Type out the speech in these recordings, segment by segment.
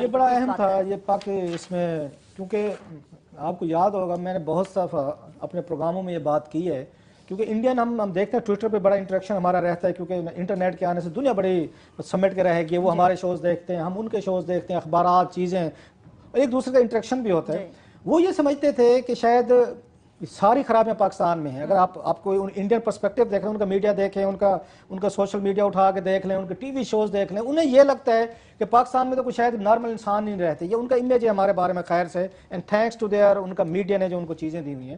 یہ بڑا اہم تھا یہ پاک اس میں کیونکہ آپ کو یاد ہوگا میں نے بہت سا اپنے پروگراموں میں یہ بات کی ہے کیونکہ انڈین ہم ہم دیکھتے ہیں ٹویٹر پہ بڑا انٹریکشن ہمارا رہتا ہے کیونکہ انٹرنیٹ کے آنے سے دنیا بڑی سمیٹ کے رہے گی وہ جی۔ ہمارے شوز دیکھتے ہیں ہم ان کے شوز دیکھتے ہیں اخبارات چیزیں ایک دوسرے کا انٹریکشن بھی ہوتا ہے جی۔ وہ یہ سمجھتے تھے کہ شاید ساری خرابیاں پاکستان میں ہیں اگر آپ آپ کو انڈین پرسپیکٹیو دیکھ لیں ان کا میڈیا دیکھیں ان کا ان کا سوشل میڈیا اٹھا کے دیکھ لیں ان کے ٹی وی شوز دیکھ لیں انہیں یہ لگتا ہے کہ پاکستان میں تو کچھ شاید نارمل انسان نہیں رہتے یہ ان کا امیج ہے ہمارے بارے میں خیر سے اینڈ تھینکس ٹو دیئر ان کا میڈیا نے جو ان کو چیزیں دی ہوئی ہیں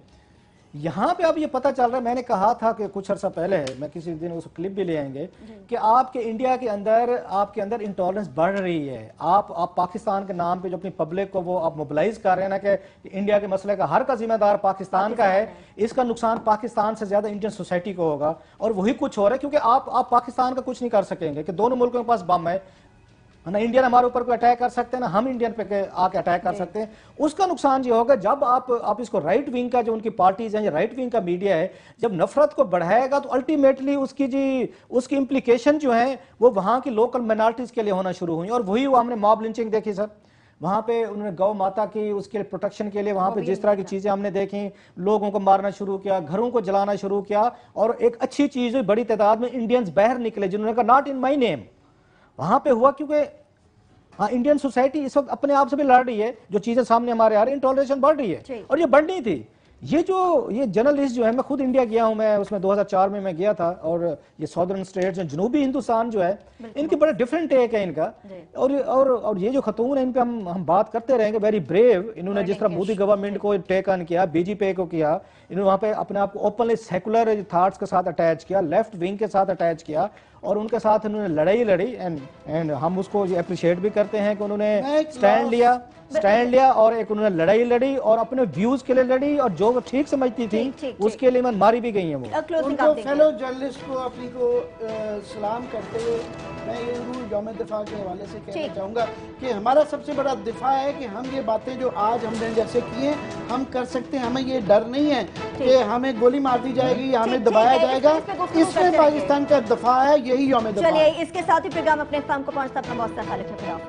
یہاں پہ اب یہ پتہ چل رہا ہے میں نے کہا تھا کہ کچھ عرصہ پہلے ہے میں کسی دن اس کلپ بھی لے آئیں گے جی۔ کہ آپ آپ کے کے کے انڈیا اندر اندر بڑھ رہی ہے آپ پاکستان کے نام پہ جو اپنی پبلک کو وہ آپ موبلائز کر رہے ہیں نا کہ انڈیا کے مسئلے کا ہر کا ذمہ دار پاکستان کا ہے اس کا نقصان پاکستان سے زیادہ انڈین سوسائٹی کو ہوگا اور وہی کچھ ہو رہا ہے کیونکہ آپ آپ پاکستان کا کچھ نہیں کر سکیں گے کہ دونوں ملکوں کے پاس بم ہے نہ نا انڈین ہمارے اوپر کوئی اٹیک کر سکتے ہیں نا ہم انڈین پہ آ کے اٹیک کر سکتے ہیں اس کا نقصان یہ ہوگا جب آپ آپ اس کو رائٹ ونگ کا جو ان کی پارٹیز ہیں یا رائٹ ونگ کا میڈیا ہے جب نفرت کو بڑھائے گا تو الٹیمیٹلی اس کی جی اس کی امپلیکیشن جو ہیں وہ وہاں کی لوکل مائنارٹیز کے لیے ہونا شروع ہوئی اور وہی وہ ہم نے ماب لنچنگ دیکھی سر وہاں پہ انہوں نے گو ماتا کی اس کے پروٹیکشن کے لیے وہاں پہ جس طرح کی چیزیں ہم نے دیکھیں لوگوں کو مارنا شروع کیا گھروں کو جلانا شروع کیا اور ایک اچھی چیز ہوئی بڑی تعداد میں انڈینز باہر نکلے جنہوں نے کہا ناٹ ان مائی نیم وہاں پہ ہوا کیونکہ ہاں انڈین سوسائٹی اس وقت اپنے آپ سے بھی لڑ رہی ہے جو چیزیں سامنے ہمارے آ رہی ہیں انٹالریشن بڑھ رہی ہے جی۔ اور یہ بڑھنی تھی یہ جو یہ جرنلسٹ جو ہے میں خود انڈیا گیا ہوں میں اس میں دو ہزار چار میں میں گیا تھا اور یہ سٹیٹس اسٹیٹ جنوبی ہندوستان جو ہے ان کے بڑے ڈفرینٹ ہے ان کا جی۔ اور یہ جو ہیں ان ہم بات کرتے رہیں گے ویری بریو انہوں نے جس طرح مودی گورنمنٹ کو ٹیک آن کیا بی جی پی کو کیا انہوں نے وہاں پہ اپنے آپ کو اوپنلی سیکولر تھاٹس کے ساتھ اٹیچ کیا لیفٹ ونگ کے ساتھ اٹیچ کیا اور ان کے ساتھ انہوں نے لڑائی لڑی اینڈ ہم اس کو اپریشیٹ بھی کرتے ہیں کہ انہوں نے سٹینڈ سٹینڈ لیا لیا اور اپنے ویوز کے لیے لڑی اور جو کو ٹھیک سمجھتی تھی اس کے لئے لیے ماری بھی گئی ہیں وہ ان کو فیلو جرنلسٹ کو اپنی کو سلام کرتے ہوئے میں یہ یوم دفاع کے حوالے سے کہنا چاہوں گا کہ ہمارا سب سے بڑا دفاع ہے کہ ہم یہ باتیں جو آج ہم نے جیسے کی ہیں ہم کر سکتے ہیں ہمیں یہ ڈر نہیں ہے کہ ہمیں گولی مار دی جائے گی یا ہمیں دبایا جائے گا اس میں پاکستان کا دفاع ہے یہی یوم دفاع چلیے اس کے ساتھ ہی پرگام اپنے فرم کو پہنچتا اپنا بہت سا خالق ہے